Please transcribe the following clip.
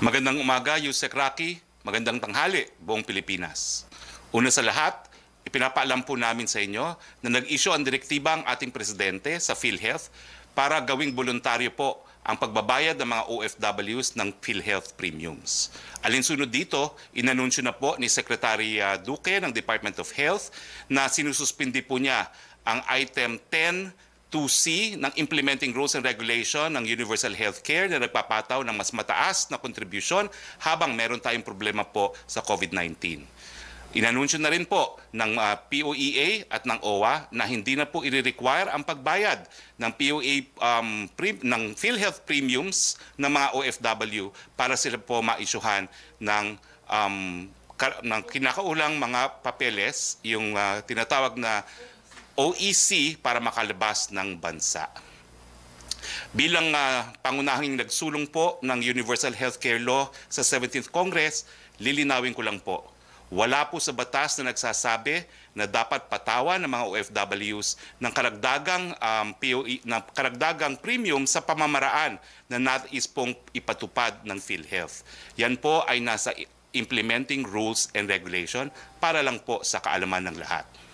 Magandang umaga, Yusek Raki. Magandang tanghali, buong Pilipinas. Una sa lahat, ipinapaalam po namin sa inyo na nag-issue ang direktiba ang ating presidente sa PhilHealth para gawing voluntaryo po ang pagbabayad ng mga OFWs ng PhilHealth premiums. Alinsunod dito, inanunsyo na po ni Secretary ah, Duque ng Department of Health na sinususpindi po niya ang item 10 2C ng implementing rules and regulation ng universal health care na nagpapataw ng mas mataas na kontribusyon habang meron tayong problema po sa COVID-19. Inanunsyo na rin po ng uh, ah, POEA at ng OWA na hindi na po i-require ang pagbayad ng POA e um, pre- ng PhilHealth premiums ng mga OFW para sila po maisuhan ng um, ng kinakaulang mga papeles, yung uh, tinatawag na OEC para makalabas ng bansa. Bilang uh, pangunahing nagsulong po ng Universal Healthcare Law sa 17th Congress, lilinawin ko lang po. Wala po sa batas na nagsasabi na dapat patawa ng mga OFWs ng karagdagang um, POE, ng karagdagang premium sa pamamaraan na nais pong ipatupad ng PhilHealth. Yan po ay nasa implementing rules and regulation para lang po sa kaalaman ng lahat.